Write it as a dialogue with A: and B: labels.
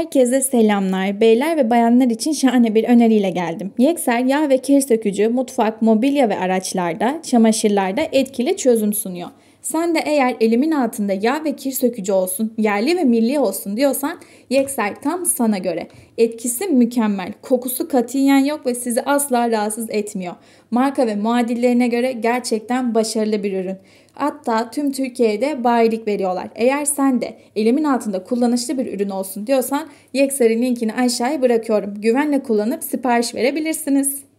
A: Herkese selamlar. Beyler ve bayanlar için şahane bir öneriyle geldim. Yekser yağ ve kir sökücü mutfak, mobilya ve araçlarda, çamaşırlarda etkili çözüm sunuyor. Sen de eğer elimin altında yağ ve kir sökücü olsun, yerli ve milli olsun diyorsan Yexel tam sana göre. Etkisi mükemmel, kokusu katiyen yok ve sizi asla rahatsız etmiyor. Marka ve muadillerine göre gerçekten başarılı bir ürün. Hatta tüm Türkiye'de bayilik veriyorlar. Eğer sen de elimin altında kullanışlı bir ürün olsun diyorsan Yexel'in linkini aşağıya bırakıyorum. Güvenle kullanıp sipariş verebilirsiniz.